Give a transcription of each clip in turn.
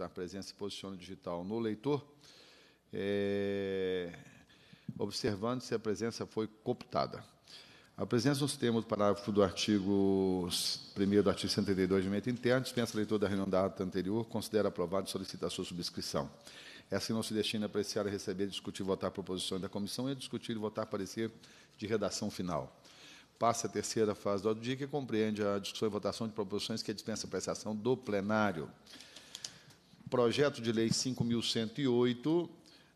da tá? presença e posiciona digital no leitor, é, observando se a presença foi cooptada. A presença nos termos do parágrafo do artigo 1 do artigo 132 de Meta Interno dispensa leitor da reunião da ata anterior, considera aprovado e solicita a sua subscrição. Essa é assim não se destina a apreciar, a receber, discutir e votar proposições da comissão e a discutir e votar parecer de redação final. Passa a terceira fase do dia, que compreende a discussão e votação de proposições que dispensa apreciação do plenário. Projeto de Lei 5.108,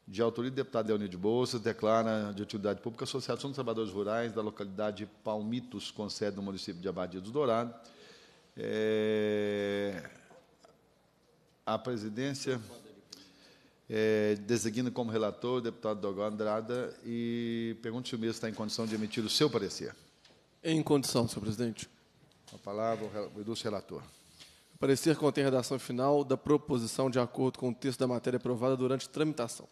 de autoria do deputado Leonid Bolsas, declara de utilidade pública a Associação dos Trabalhadores Rurais da localidade Palmitos, com sede no município de Abadia dos Dourados. É... A presidência é, designa como relator o deputado Dogão Andrada e pergunto se o mesmo está em condição de emitir o seu parecer. Em condição, senhor presidente. A palavra, o ilustre relator. Parecer contém a redação final da proposição de acordo com o texto da matéria aprovada durante tramitação.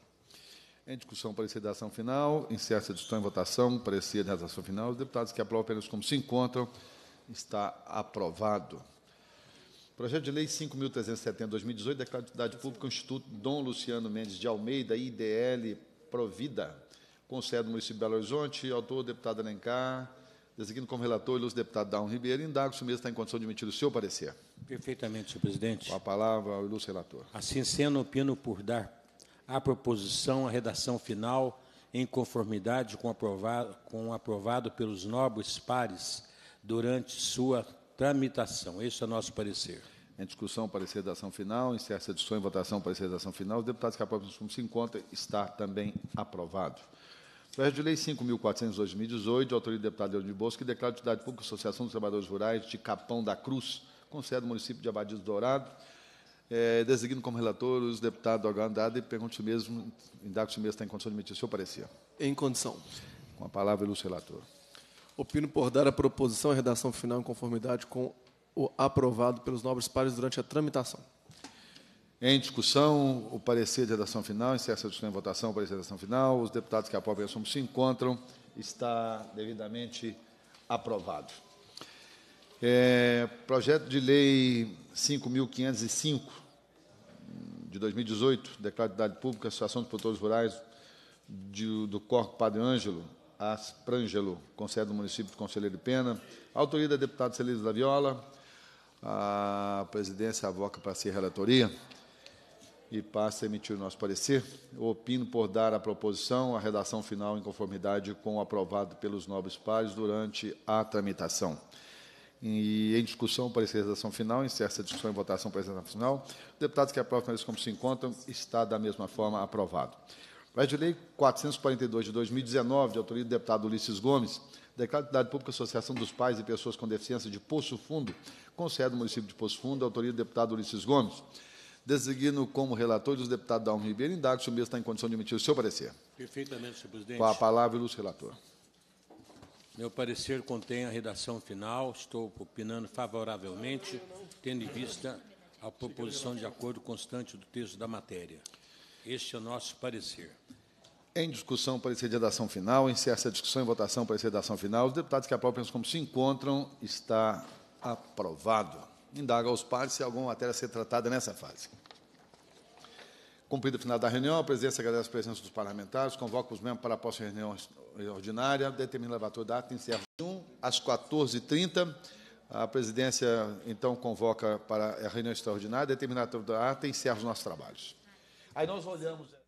Em discussão, parecer da redação final. Encerra a discussão em votação. Parecer da redação final. Os deputados que aprovam apenas como se encontram. Está aprovado. Projeto de Lei 5.370, 2018, da de pública o Instituto Dom Luciano Mendes de Almeida, IDL Provida, com sede no município de Belo Horizonte, autor, deputado Alencar, designado como relator, ilustre deputado Down Ribeiro, indago se o mesmo está em condição de emitir o seu parecer. Perfeitamente, senhor presidente. Com a palavra ao ilustre relator. Assim sendo, opino por dar à proposição a redação final em conformidade com aprovado, com aprovado pelos nobres pares durante sua tramitação. Este é o nosso parecer. Em discussão, parecer da ação final. Em certa discussão, em votação, parecer da ação final. Os deputados que aprovam o se encontra está também aprovado. Projeto de Lei 5.402 de 2018, autoria do deputado Leandro de Bosco, que declara de utilidade pública a Associação dos Trabalhadores Rurais de Capão da Cruz, com sede município de Abadias do Dourado, é, designo como relator os deputados Agão Andrade e pergunto se mesmo, indago se mesmo está em condição de emitir o seu parecer. Em condição. Com a palavra, ilustre relator. Opino por dar a proposição à redação final em conformidade com o aprovado pelos nobres pares durante a tramitação. Em discussão, o parecer de redação final, encerra a discussão em votação, o parecer de redação final, os deputados que apoiam a assunto se encontram, está devidamente aprovado. É, projeto de lei 5.505, de 2018, declarado de idade pública, Associação de Produtores Rurais de, do Corpo Padre Ângelo, Asprângelo, com sede do município de Conselheiro de Pena, autoria da deputada Celise da Viola, a presidência avoca para ser relatoria e passa a emitir o nosso parecer. Eu opino por dar à proposição a redação final em conformidade com o aprovado pelos nobres pares durante a tramitação. E em discussão, parecer redação final, encerra a discussão e votação para a redação final. Deputados que aprovam isso como se encontram, está da mesma forma aprovado. Projeto de Lei 442 de 2019, de autoria do deputado Ulisses Gomes, declara de utilidade pública Associação dos Pais e Pessoas com Deficiência de Poço Fundo, com sede no município de Poço Fundo, autoria do deputado Ulisses Gomes. Designo como relator os deputados Dalmo Ribeiro e Indago, se o mesmo está em condição de emitir o seu parecer. Perfeitamente, senhor presidente. Com a palavra, ilustre relator. Meu parecer contém a redação final. Estou opinando favoravelmente, tendo em vista a proposição de acordo constante do texto da matéria. Este é o nosso parecer. Em discussão, parecer de redação final. Encerra-se a discussão e votação, parecer de redação final. Os deputados que aprovam como se encontram, está aprovado. Indaga aos pares se alguma matéria a ser tratada nessa fase. Cumprida a final da reunião, a presidência agradece a presença dos parlamentares, convoca os membros para a próxima reunião ordinária, determina a levatura da ata, encerra às 14h30. A presidência, então, convoca para a reunião extraordinária, determina a levatura da ata e encerra os nossos trabalhos. Aí nós olhamos... Né?